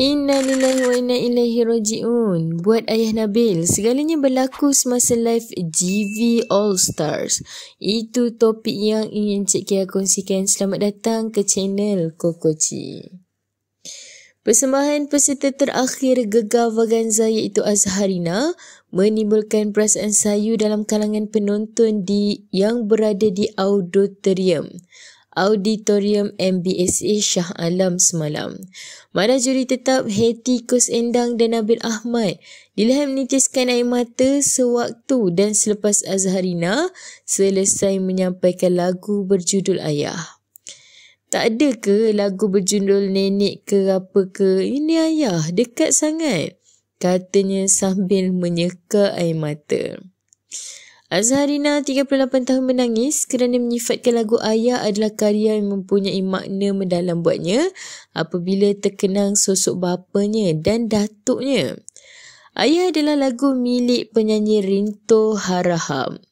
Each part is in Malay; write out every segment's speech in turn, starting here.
Inna lillahi wa inna ilaihi raji'un. Buat Ayah Nabil, segalanya berlaku semasa live GV All Stars. Itu topik yang ingin Cik Kia kongsikan. Selamat datang ke channel Kokoci. Persembahan peserta terakhir Gegar Vaganza iaitu Azharina menimbulkan perasaan sayu dalam kalangan penonton di yang berada di auditorium auditorium MBSA Shah Alam semalam. Mana juri tetap hati Kus Endang dan Nabil Ahmad dilihat menitiskan air mata sewaktu dan selepas Azharina selesai menyampaikan lagu berjudul Ayah. Tak ada ke lagu berjudul Nenek ke apa ke? Ini Ayah, dekat sangat. Katanya sambil menyeka air mata. Azharina 38 tahun menangis kerana menyifatkan lagu Ayah adalah karya yang mempunyai makna mendalam buatnya apabila terkenang sosok bapanya dan datuknya. Ayah adalah lagu milik penyanyi Rinto Haraham.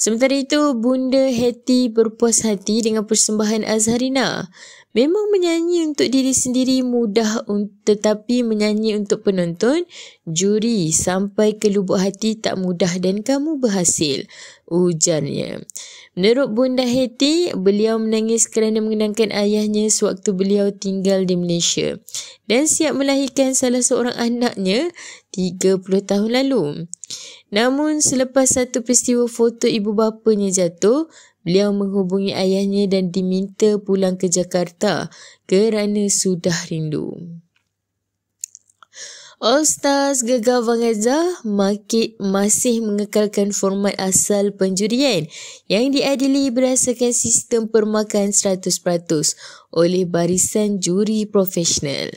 Sementara itu, Bunda Hetty berpuas hati dengan persembahan Azharina. Memang menyanyi untuk diri sendiri mudah tetapi menyanyi untuk penonton, juri sampai ke lubuk hati tak mudah dan kamu berhasil. Ujarnya. Menurut Bunda Hetty, beliau menangis kerana mengenangkan ayahnya sewaktu beliau tinggal di Malaysia dan siap melahirkan salah seorang anaknya 30 tahun lalu. Namun selepas satu peristiwa foto ibu bapanya jatuh, beliau menghubungi ayahnya dan diminta pulang ke Jakarta kerana sudah rindu. All Stars Gegar Vanganza Market masih mengekalkan format asal penjurian yang diadili berdasarkan sistem permakan 100% oleh barisan juri profesional.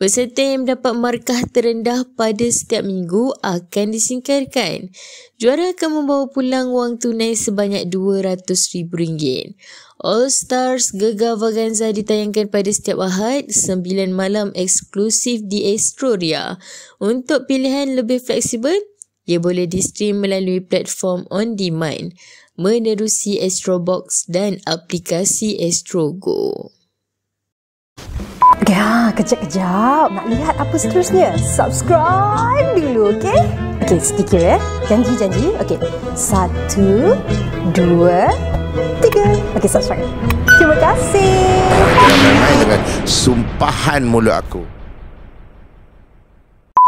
Peserta yang mendapat markah terendah pada setiap minggu akan disingkirkan. Juara akan membawa pulang wang tunai sebanyak rm ringgit. All Stars Gegar Vaganza ditayangkan pada setiap Ahad 9 malam eksklusif di Astro Ria. Untuk pilihan lebih fleksibel, ia boleh di-stream melalui platform on demand menerusi Astro Box dan aplikasi AstroGo. Ya, kejap-kejap. Nak lihat apa seterusnya? Subscribe dulu, okey? Okey, sedikit ya. Eh. Janji-janji. Okey, satu, dua, tiga. Okey, subscribe. Terima kasih. dengan sumpahan mulut aku.